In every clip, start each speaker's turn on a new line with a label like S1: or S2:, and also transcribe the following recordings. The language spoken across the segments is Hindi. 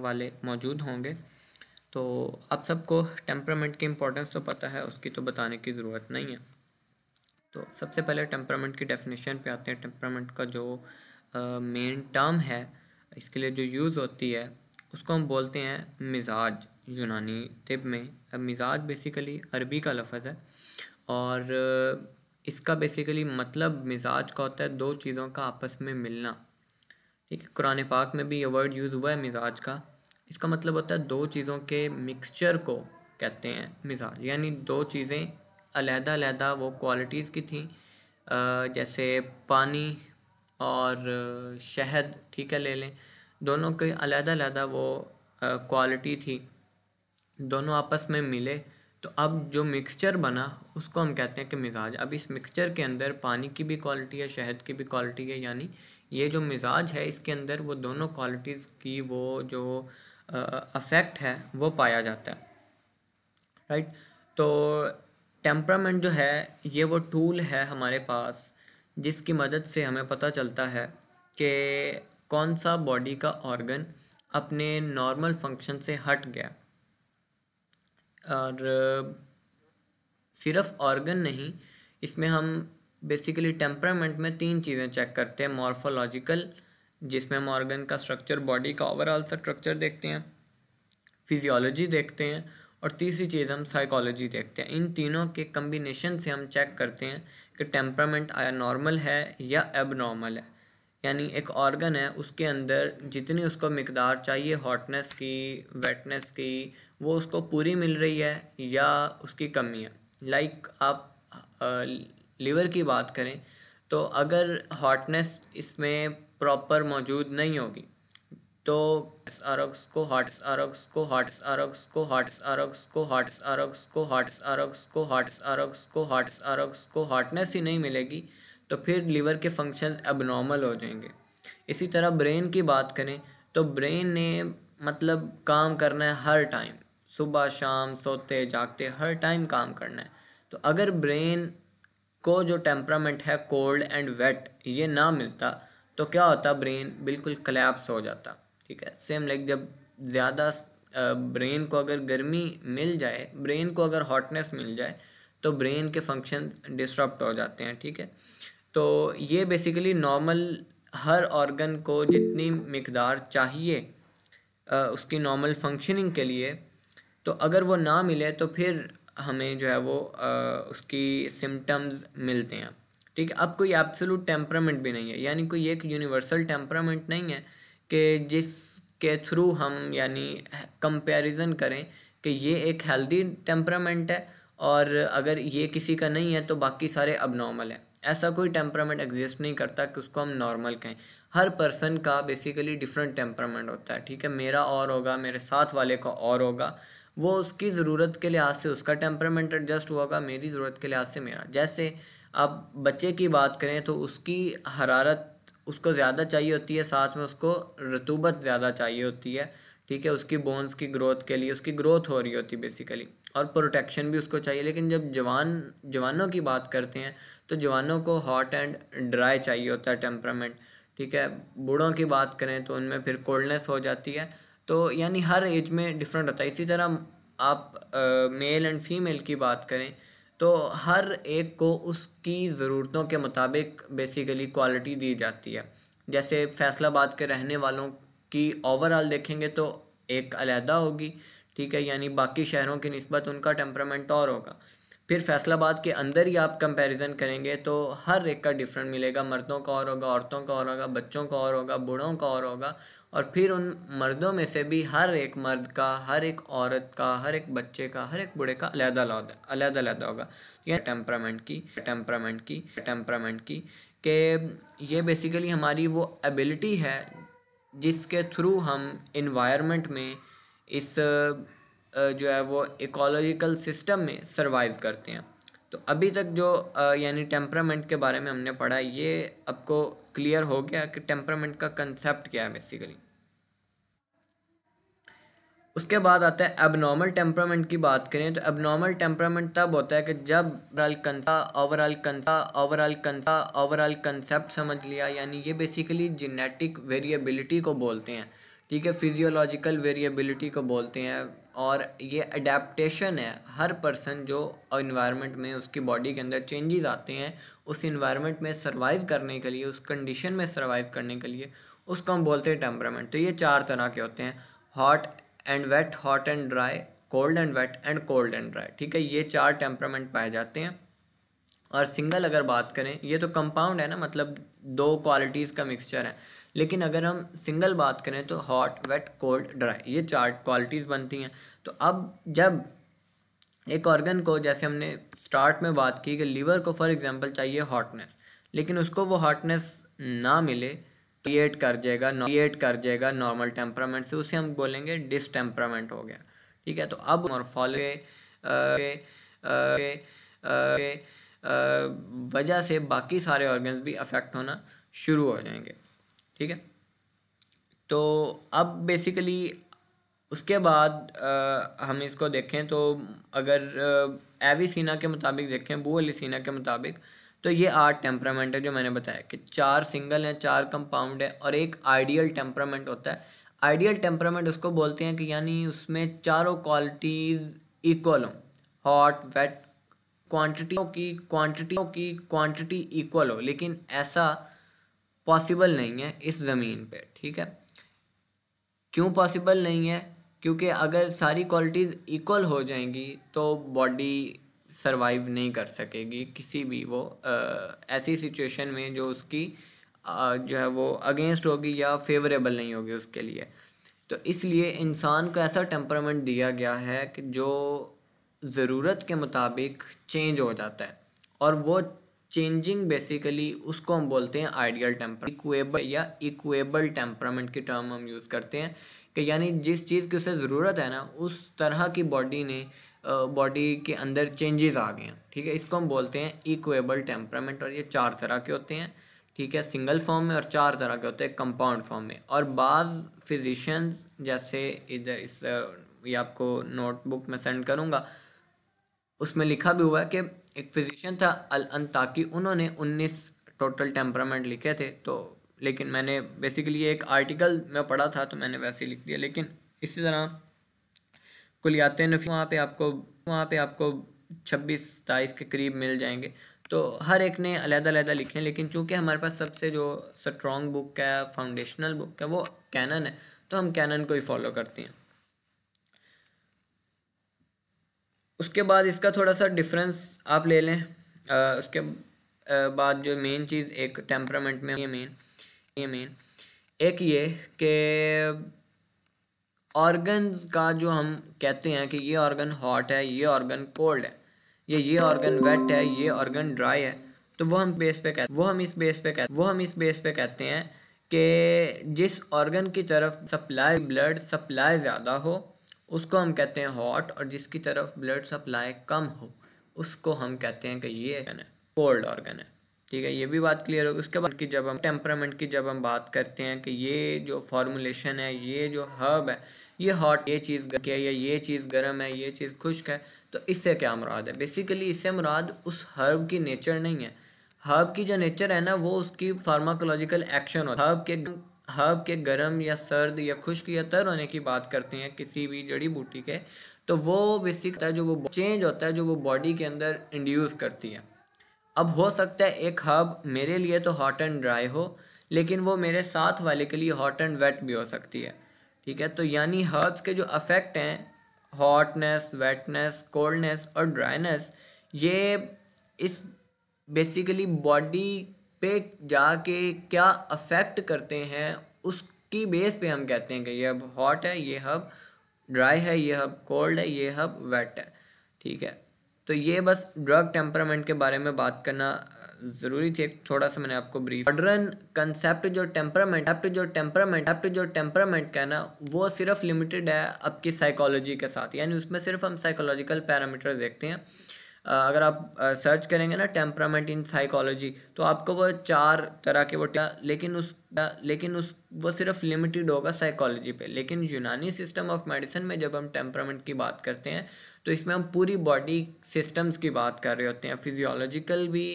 S1: वाले मौजूद होंगे तो आप सबको टेम्परामेंट की इम्पोर्टेंस तो पता है उसकी तो बताने की ज़रूरत नहीं है तो सबसे पहले टेम्परामेंट की डेफिनेशन पे आते हैं टेम्परामेंट का जो मेन टर्म है इसके लिए जो यूज़ होती है उसको हम बोलते हैं मिजाज यूनानी तिब में मिजाज बेसिकली अरबी का लफज है और इसका बेसिकली मतलब मिजाज का होता है दो चीज़ों का आपस में मिलना ठीक है कुरान पाक में भी ये वर्ड यूज़ हुआ है मिजाज का इसका मतलब होता है दो चीज़ों के मिक्सचर को कहते हैं मिजाज यानी दो चीज़ें अलहदा अलहदा वो क्वालिटीज़ की थी जैसे पानी और शहद ठीक है ले लें दोनों के अलहदा अलहदा वो क्वालिटी थी दोनों आपस में मिले तो अब जो मिक्सचर बना उसको हम कहते हैं कि मिजाज अब इस मिक्सचर के अंदर पानी की भी क्वालिटी है शहद की भी क्वालिटी है यानी ये जो मिजाज है इसके अंदर वो दोनों क्वालिटीज़ की वो जो अफेक्ट है वो पाया जाता है राइट right? तो टेम्परामेंट जो है ये वो टूल है हमारे पास जिसकी मदद से हमें पता चलता है कि कौन सा बॉडी का ऑर्गन अपने नॉर्मल फंक्शन से हट गया और सिर्फ ऑर्गन नहीं इसमें हम बेसिकली टेम्परामेंट में तीन चीज़ें चेक करते हैं मॉर्फोलॉजिकल जिसमें हम ऑर्गन का स्ट्रक्चर बॉडी का ओवरऑल स्ट्रक्चर देखते हैं फिजियोलॉजी देखते हैं और तीसरी चीज़ हम साइकोलॉजी देखते हैं इन तीनों के कम्बिनेशन से हम चेक करते हैं कि टेम्परामेंट आया नॉर्मल है या एबनॉर्मल नॉर्मल है यानी एक ऑर्गन है उसके अंदर जितनी उसको मकदार चाहिए हॉटनेस की वेटनेस की वो उसको पूरी मिल रही है या उसकी कमी है लाइक like आप लीवर की बात करें तो अगर हॉटनेस इसमें प्रॉपर मौजूद नहीं होगी तो आरक्स को हॉट आरक्स को हॉट आरक्स को हॉट आरक्स को हॉट आरक्स को हॉट आरक्स को हॉट आरक्स को हॉट आरक्स को हॉटनेस ही नहीं मिलेगी तो फिर लीवर के फंक्शन अब नॉर्मल हो जाएंगे इसी तरह ब्रेन की बात करें तो ब्रेन ने मतलब काम करना है हर टाइम सुबह शाम सोते जागते हर टाइम काम करना है तो अगर ब्रेन को जो टेम्परामेंट है कोल्ड एंड वेट ये ना मिलता तो क्या होता ब्रेन बिल्कुल क्लैप्स हो जाता ठीक है सेम लाइक जब ज़्यादा ब्रेन को अगर गर्मी मिल जाए ब्रेन को अगर हॉटनेस मिल जाए तो ब्रेन के फंक्शन डिस्टर्ब्ड हो जाते हैं ठीक है तो ये बेसिकली नॉर्मल हर ऑर्गन को जितनी मकदार चाहिए उसकी नॉर्मल फंक्शनिंग के लिए तो अगर वो ना मिले तो फिर हमें जो है वो आ, उसकी सिम्टम्स मिलते हैं ठीक है अब कोई एब्सोलूट टेम्परामेंट भी नहीं है यानी कोई एक यूनिवर्सल टेम्परामेंट नहीं है कि जिसके थ्रू हम यानी कंपैरिजन करें कि ये एक हेल्दी टेम्परामेंट है और अगर ये किसी का नहीं है तो बाकी सारे अब नॉर्मल है ऐसा कोई टेम्परामेंट एग्जिस्ट नहीं करता कि उसको हम नॉर्मल कहें हर पर्सन का बेसिकली डिफरेंट टेम्परामेंट होता है ठीक है मेरा और होगा मेरे साथ वाले का और होगा वो उसकी ज़रूरत के लिहाज से उसका टेम्परामेंट एडजस्ट हुआ होगा मेरी ज़रूरत के लिहाज से मेरा जैसे अब बच्चे की बात करें तो उसकी हरारत उसको ज़्यादा चाहिए होती है साथ में उसको रतूबत ज़्यादा चाहिए होती है ठीक है उसकी बोन्स की ग्रोथ के लिए उसकी ग्रोथ हो रही होती है बेसिकली और प्रोटेक्शन भी उसको चाहिए लेकिन जब जवान जवानों की बात करते हैं तो जवानों को हॉट एंड ड्राई चाहिए होता है टेम्परामेंट ठीक है बूढ़ों की बात करें तो उनमें फिर कोल्डनेस हो जाती है तो यानी हर एज में डिफरेंट होता है इसी तरह आप मेल एंड फीमेल की बात करें तो हर एक को उसकी ज़रूरतों के मुताबिक बेसिकली क्वालिटी दी जाती है जैसे फैसलाबाद के रहने वालों की ओवरऑल देखेंगे तो एक अलहदा होगी ठीक है यानी बाकी शहरों की नस्बत उनका टेम्परामेंट और होगा फिर फैसलाबाद के अंदर ही आप कंपैरिजन करेंगे तो हर एक का डिफरेंट मिलेगा मर्दों का और होगा औरतों का और होगा बच्चों का और होगा बूढ़ों का और होगा और फिर उन मर्दों में से भी हर एक मर्द का हर एक औरत का हर एक बच्चे का हर एक बूढ़े का अलहदा अलहदा अलहदा होगा तो यह टेम्परामेंट की टेम्परामेंट की टेम्परामेंट की कि ये बेसिकली हमारी वो एबिलिटी है जिसके थ्रू हम इन्वायरमेंट में इस जो है वो इकोलॉजिकल सिस्टम में सर्वाइव करते हैं तो अभी तक जो यानी टेम्परामेंट के बारे में हमने पढ़ा ये आपको क्लियर हो गया कि टेम्परामेंट का कंसेप्ट क्या है बेसिकली उसके बाद आता है एबनॉर्मल टेम्परामेंट की बात करें तो एबनॉर्मल टेम्परामेंट तब होता है कि जब ओवरऑल कंसा ओवरऑल कंसा ओवरऑल कंसा ओवरऑल कंसेप्ट समझ लिया यानी ये बेसिकली जेनेटिक वेरिएबिलिटी को बोलते हैं ठीक है फिजियोलॉजिकल वेरिएबिलिटी को बोलते हैं और ये अडेप्टशन है हर पर्सन जो इन्वायरमेंट में उसकी बॉडी के अंदर चेंजेस आते हैं उस इन्वायरमेंट में सर्वाइव करने के लिए उस कंडीशन में सर्वाइव करने के लिए उसको हम बोलते हैं टेम्परामेंट तो ये चार तरह के होते हैं hot and wet hot and dry cold and wet and cold and dry ठीक है ये चार टेम्परामेंट पाए जाते हैं और सिंगल अगर बात करें ये तो कंपाउंड है ना मतलब दो क्वालिटीज़ का मिक्सचर है लेकिन अगर हम सिंगल बात करें तो हॉट वेट कोल्ड ड्राई ये चार क्वालिटीज़ बनती हैं तो अब जब एक ऑर्गन को जैसे हमने स्टार्ट में बात की कि लीवर को फॉर एग्जांपल चाहिए हॉटनेस लेकिन उसको वो हॉटनेस ना मिले क्रिएट कर जाएगा क्रिएट कर जाएगा नॉर्मल टेम्परामेंट से उसे हम बोलेंगे डिस हो गया ठीक है तो अब फॉल वजह से बाकी सारे ऑर्गन्स भी अफेक्ट होना शुरू हो जाएंगे ठीक है तो अब बेसिकली उसके बाद आ, हम इसको देखें तो अगर सीना के मुताबिक देखें बू सीना के मुताबिक तो ये आठ टेम्परामेंट है जो मैंने बताया कि चार सिंगल हैं चार कंपाउंड है और एक आइडियल टेम्परामेंट होता है आइडियल टेम्परामेंट उसको बोलते हैं कि यानी उसमें चारों क्वालिटीज़ इक्वल हों हॉट वेट क्वांटिटियों की क्वांटिटियों की क्वांटिटी इक्वल हो लेकिन ऐसा पॉसिबल नहीं है इस ज़मीन पे ठीक है क्यों पॉसिबल नहीं है क्योंकि अगर सारी क्वालिटीज़ इक्वल हो जाएंगी तो बॉडी सरवाइव नहीं कर सकेगी किसी भी वो ऐसी सिचुएशन में जो उसकी जो है वो अगेंस्ट होगी या फेवरेबल नहीं होगी उसके लिए तो इसलिए इंसान को ऐसा टेम्परामेंट दिया गया है कि जो ज़रूरत के मुताबिक चेंज हो जाता है और वो चेंजिंग बेसिकली उसको हम बोलते हैं आइडियल टेम्पर इक्वेबल या इक्वेबल टेम्परामेंट की टर्म हम यूज़ करते हैं कि यानी जिस चीज़ की उसे ज़रूरत है ना उस तरह की बॉडी ने बॉडी के अंदर चेंजेस आ गए हैं ठीक है इसको हम बोलते हैं इक्वेबल टेम्परामेंट और ये चार तरह के होते हैं ठीक है सिंगल फॉर्म में और चार तरह के होते हैं कंपाउंड फॉर्म में और बाज़ फिजिशियंस जैसे इधर इस ये आपको नोटबुक में सेंड करूँगा उसमें लिखा भी हुआ है कि एक फिजिशियन था अल अंताकी उन्होंने उन्नीस टोटल टेम्परामेंट लिखे थे तो लेकिन मैंने बेसिकली एक आर्टिकल में पढ़ा था तो मैंने वैसे ही लिख दिया लेकिन इसी तरह कुलियाते नफी वहाँ पे आपको वहाँ पे आपको छब्बीस सताईस के करीब मिल जाएंगे तो हर एक ने अलहदा लिखे हैं लेकिन चूँकि हमारे पास सबसे जो स्ट्रॉन्ग बुक है फाउंडेशनल बुक है वो कैनन है तो हम कैनन को ही फॉलो करते हैं उसके बाद इसका थोड़ा सा डिफरेंस आप ले लें आ, उसके बाद जो मेन चीज़ एक टेम्परामेंट में ये मेन ये मेन एक ये कि ऑर्गन्स का जो हम कहते हैं कि ये ऑर्गन हॉट है ये ऑर्गन कोल्ड है या ये ऑर्गन वेट है ये ऑर्गन ड्राई है तो वो हम बेस पे कहते वो हम इस बेस पे कहते वो हम इस बेस पे कहते हैं कि जिस ऑर्गन की तरफ सप्लाई ब्लड सप्लाई ज़्यादा हो उसको हम कहते हैं हॉट और जिसकी तरफ ब्लड सप्लाई कम हो उसको हम कहते हैं कि ये ऑर्गन है कोल्ड ऑर्गन है ठीक है ये भी बात क्लियर होगी उसके बाद की जब हम टेम्परामेंट की जब हम बात करते हैं कि ये जो फॉर्मुलेशन है ये जो हर्ब है ये हॉट ये चीज़ है या ये चीज़ गर्म है ये चीज़ खुश्क है तो इससे क्या मुराद है बेसिकली इससे मुराद उस हर्ब की नेचर नहीं है हर्ब की जो नेचर है ना वो उसकी फार्माकोलॉजिकल एक्शन होता है हर्ब के हर्ब के गर्म या सर्द या खुश्क या तर होने की बात करते हैं किसी भी जड़ी बूटी के तो वो बेसिक होता है जो वो चेंज होता है जो वो बॉडी के अंदर इंड्यूस करती है अब हो सकता है एक हर्ब मेरे लिए तो हॉट एंड ड्राई हो लेकिन वो मेरे साथ वाले के लिए हॉट एंड वेट भी हो सकती है ठीक है तो यानी हर्ब्स के जो अफेक्ट हैं हॉटनेस वेटनेस कोल्डनेस और ड्राइनेस ये इस बेसिकली बॉडी पे जाके क्या अफेक्ट करते हैं उसकी बेस पे हम कहते हैं कि ये हब हॉट है ये हब ड्राई है ये हब कोल्ड है ये हब वेट है ठीक है तो ये बस ड्रग टेम्परामेंट के बारे में बात करना ज़रूरी थी थोड़ा सा मैंने आपको ब्रीफ मॉडर्न कंसेप्ट जो टेम्परामेंट एप्ट जो टेम्परामेंट एप्ट जो टेम्परामेंट का ना वो सिर्फ लिमिटेड है आपकी साइकोलॉजी के साथ यानी उसमें सिर्फ हम साइकोलॉजिकल पैरामीटर देखते हैं अगर आप सर्च करेंगे ना टेम्परामेंट इन साइकोलॉजी तो आपको वो चार तरह के वो लेकिन उस लेकिन उस वो सिर्फ लिमिटेड होगा साइकोलॉजी पे लेकिन यूनानी सिस्टम ऑफ मेडिसिन में जब हम टेम्परामेंट की बात करते हैं तो इसमें हम पूरी बॉडी सिस्टम्स की बात कर रहे होते हैं फिजियोलॉजिकल भी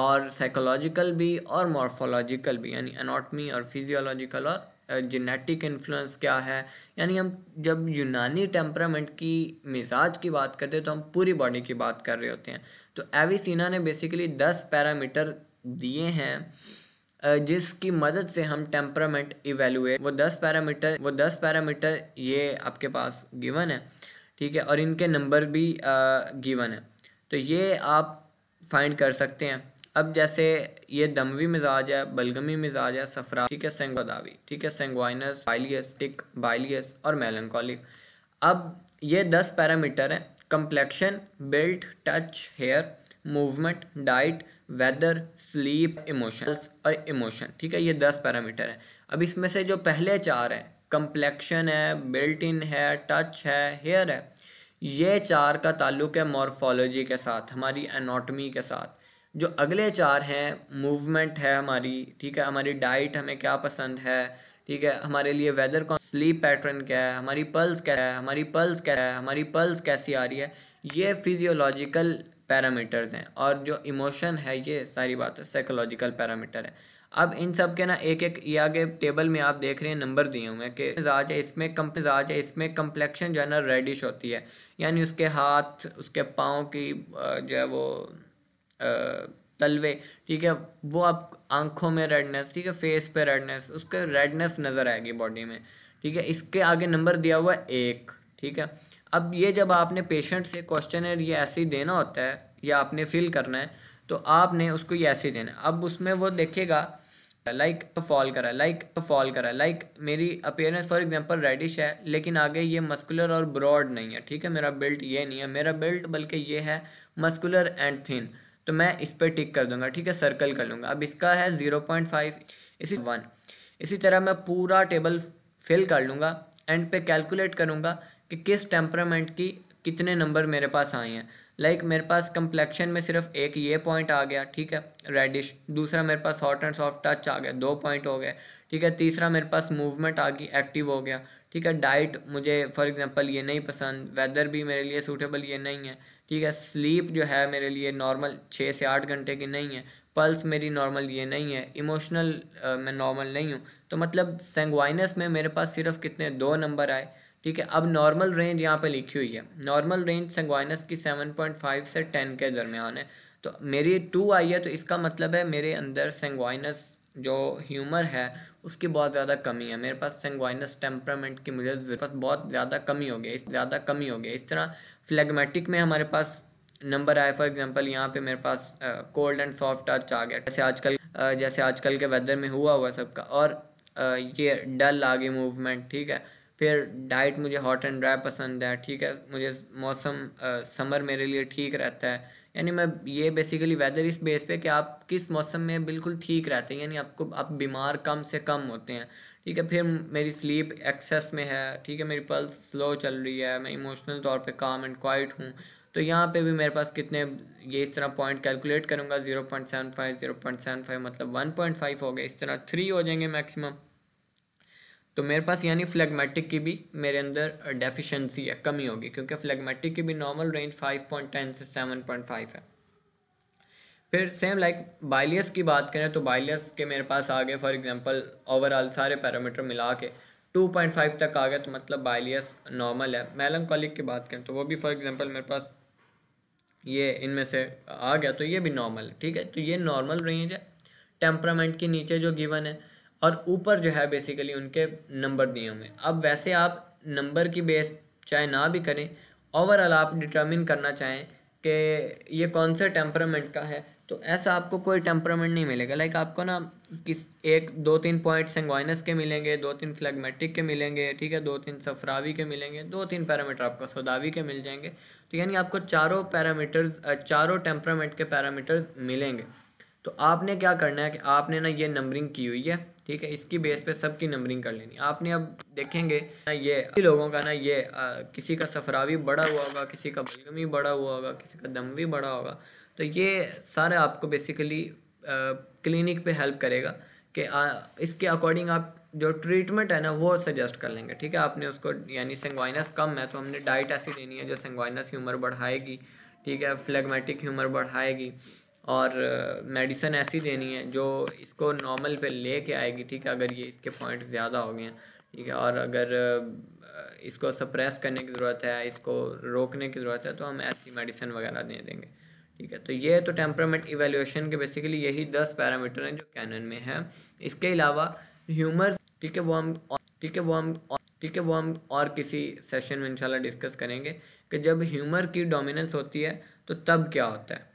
S1: और साइकोलॉजिकल भी और मॉर्फोलॉजिकल भी यानी एनाटमी और फिजियोलॉजिकल और जेनेटिक इन्फ्लुएंस क्या है यानी हम जब यूनानी टेम्परामेंट की मिजाज की बात करते हैं तो हम पूरी बॉडी की बात कर रहे होते हैं तो एविसीना ने बेसिकली दस पैरामीटर दिए हैं जिसकी मदद से हम टेम्परामेंट इवेलुएट वो दस पैरामीटर वो दस पैरामीटर ये आपके पास गिवन है ठीक है और इनके नंबर भी गिवन है तो ये आप फाइंड कर सकते हैं अब जैसे ये दमवी मिजाज है बलगमी मिजाज है सफरा ठीक है सेंगोदावी ठीक है सेंगवाइनस बाइलियस टिक बाइलियस और मेलनकॉलिक अब ये दस पैरामीटर हैं complexion built touch hair movement diet weather sleep emotions और इमोशन ठीक है ये दस पैरामीटर हैं अब इसमें से जो पहले चार हैं कंप्लेक्शन है बिल्ट इन है टच है हेयर है ये चार का ताल्लुक है मॉर्फोलॉजी के साथ हमारी एनाटमी के साथ जो अगले चार हैं मूवमेंट है हमारी ठीक है हमारी डाइट हमें क्या पसंद है ठीक है हमारे लिए वेदर कौन स्लीप पैटर्न क्या है हमारी पल्स क्या है हमारी पल्स क्या है हमारी पल्स कैसी आ रही है ये फिजियोलॉजिकल पैरामीटर्स हैं और जो इमोशन है ये सारी बात है साइकोलॉजिकल पैरामीटर है अब इन सब के ना एक एक ये आगे टेबल में आप देख रहे हैं नंबर दिए हुए हैं कि मिजाज है इसमें कम मिजाज है इसमें कम्प्लेक्शन जो है ना रेडिश होती है यानी उसके हाथ उसके पाँव की जो है वो तलवे ठीक है वो आप आंखों में रेडनेस ठीक है फेस पे रेडनेस उसके रेडनेस नज़र आएगी बॉडी में ठीक है इसके आगे नंबर दिया हुआ एक ठीक है अब ये जब आपने पेशेंट से क्वेश्चन ये ऐसे ही देना होता है या आपने फिल करना है तो आपने उसको ये ऐसे ही देना अब उसमें वो देखेगा लाइक फॉल तो करा लाइक फॉल तो करा लाइक मेरी अपेयरेंस फॉर एग्जांपल रेडिश है लेकिन आगे ये मस्कुलर और ब्रॉड नहीं है ठीक है मेरा बेल्ट ये नहीं है मेरा बेल्ट बल्कि ये है मस्कुलर एंड थिन तो मैं इस पर टिक कर दूंगा ठीक है सर्कल कर लूँगा अब इसका है ज़ीरो पॉइंट फाइव इसी वन इसी तरह मैं पूरा टेबल फिल कर लूँगा एंड पे कैलकुलेट करूँगा कि किस टेम्परामेंट की कितने नंबर मेरे पास आए हैं लाइक like, मेरे पास कम्प्लेक्शन में सिर्फ एक ये पॉइंट आ गया ठीक है रेडिश दूसरा मेरे पास हॉट एंड सॉफ्ट टच आ गया दो पॉइंट हो गए ठीक है तीसरा मेरे पास मूवमेंट आ गई एक्टिव हो गया ठीक है डाइट मुझे फॉर एग्जांपल ये नहीं पसंद वेदर भी मेरे लिए सूटेबल ये नहीं है ठीक है स्लीप जो है मेरे लिए नॉर्मल छः से आठ घंटे की नहीं है पल्स मेरी नॉर्मल ये नहीं है इमोशनल मैं नॉर्मल नहीं हूँ तो मतलब सेंगवाइनस में मेरे पास सिर्फ कितने दो नंबर आए ठीक है अब नॉर्मल रेंज यहाँ पे लिखी हुई है नॉर्मल रेंज सेंगवाइनस की सेवन पॉइंट फाइव से टेन के दरमियान है तो मेरी टू आई है तो इसका मतलब है मेरे अंदर सेंगवाइनस जो ह्यूमर है उसकी बहुत ज़्यादा कमी है मेरे पास सेंगवाइनस टेम्परामेंट की मुझे पास बहुत ज़्यादा कमी हो गई इस ज़्यादा कमी हो गई इस तरह फ्लैगमेटिक में हमारे पास नंबर आए फॉर एग्जांपल यहाँ पे मेरे पास कोल्ड एंड सॉफ्ट टच आ गया जैसे आजकल जैसे आजकल के वेदर में हुआ हुआ सबका और ये डल आ गई मूवमेंट ठीक है फिर डाइट मुझे हॉट एंड ड्राई पसंद है ठीक है मुझे मौसम समर मेरे लिए ठीक रहता है यानी मैं ये बेसिकली वेदर इस बेस पे कि आप किस मौसम में बिल्कुल ठीक रहते हैं यानी आपको आप बीमार कम से कम होते हैं ठीक है फिर मेरी स्लीप एक्सेस में है ठीक है मेरी पल्स स्लो चल रही है मैं इमोशनल तौर पे काम एंड क्वाइट हूँ तो यहाँ पे भी मेरे पास कितने ये इस तरह पॉइंट कैलकुलेट करूँगा zero point seven five zero point seven five मतलब वन पॉइंट फाइव हो गए इस तरह थ्री हो जाएंगे मैक्सिमम तो मेरे पास यानी फ्लेगमेटिक की भी मेरे अंदर डेफिशिएंसी है कमी होगी क्योंकि फ्लैगमेटिक की भी normal range five point ten से सेवन पॉइंट फाइव है फिर सेम लाइक बाइलियस की बात करें तो बाइलियस के मेरे पास आ गए फॉर एग्जांपल ओवरऑल सारे पैरामीटर मिला के 2.5 तक आ गए तो मतलब बाइलियस नॉर्मल है मेलनकॉलिक की बात करें तो वो भी फॉर एग्जांपल मेरे पास ये इनमें से आ गया तो ये भी नॉर्मल है ठीक है तो ये नॉर्मल रेंज है टेम्परामेंट के नीचे जो गिवन है और ऊपर जो है बेसिकली उनके नंबर दिए हुए अब वैसे आप नंबर की बेस चाहे ना भी करें ओवरऑल आप डिटर्मिन करना चाहें कि ये कौन से टेम्परामेंट का है तो ऐसा आपको कोई टेम्परामेंट नहीं मिलेगा लाइक आपको ना किस एक दो तीन पॉइंट सेंगोइनस के मिलेंगे दो तीन फ्लैगमेटिक के मिलेंगे ठीक है दो तीन सफरावी के मिलेंगे दो तीन पैरामीटर आपको सौदावी के मिल जाएंगे तो यानी आपको चारों पैरामीटर्स चारों टेम्परामेंट के पैरामीटर्स मिलेंगे तो आपने क्या करना है कि आपने ना ये नंबरिंग की हुई है ठीक है इसकी बेस पे सबकी नंबरिंग कर लेनी आपने अब देखेंगे ना ये लोगों का ना ये आ, किसी का सफरावी बड़ा हुआ होगा किसी का बलगमी बड़ा हुआ होगा किसी का दमवी बड़ा होगा तो ये सारा आपको बेसिकली क्लिनिक पे हेल्प करेगा कि इसके अकॉर्डिंग आप जो ट्रीटमेंट है ना वो सजेस्ट कर लेंगे ठीक है आपने उसको यानी सेंगवाइनस कम है तो हमने डाइट ऐसी देनी है जो सेंगवाइनस ह्यूमर बढ़ाएगी ठीक है फ्लेगमेटिक ह्यूमर बढ़ाएगी और मेडिसन ऐसी देनी है जो इसको नॉर्मल पे ले के आएगी ठीक है अगर ये इसके पॉइंट ज़्यादा हो गए हैं ठीक है और अगर इसको सप्रेस करने की ज़रूरत है इसको रोकने की ज़रूरत है तो हम ऐसी मेडिसिन वगैरह दे देंगे ठीक है तो ये तो टेम्परामेंट इवेल्यूएशन के बेसिकली यही दस पैरामीटर हैं जो कैनन में है इसके अलावा ह्यूमर ठीक है वो हम ठीक है वो हम ठीक है वो हम और किसी सेशन में इंशाल्लाह डिस्कस करेंगे कि जब ह्यूमर की डोमिनेंस होती है तो तब क्या होता है